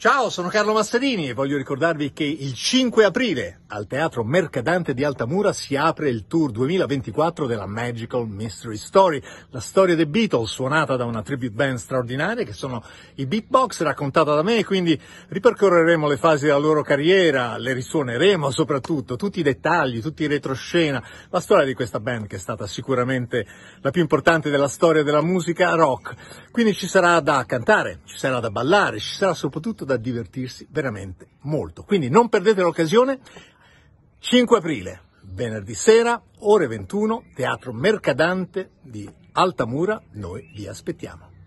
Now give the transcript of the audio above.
Ciao, sono Carlo Masserini e voglio ricordarvi che il 5 aprile al Teatro Mercadante di Altamura si apre il tour 2024 della Magical Mystery Story, la storia dei Beatles suonata da una tribute band straordinaria che sono i Beatbox raccontata da me, quindi ripercorreremo le fasi della loro carriera, le risuoneremo soprattutto, tutti i dettagli, tutti i retroscena, la storia di questa band che è stata sicuramente la più importante della storia della musica rock. Quindi ci sarà da cantare, ci sarà da ballare, ci sarà soprattutto da divertirsi veramente molto. Quindi non perdete l'occasione. 5 aprile, venerdì sera, ore 21, Teatro Mercadante di Altamura. Noi vi aspettiamo.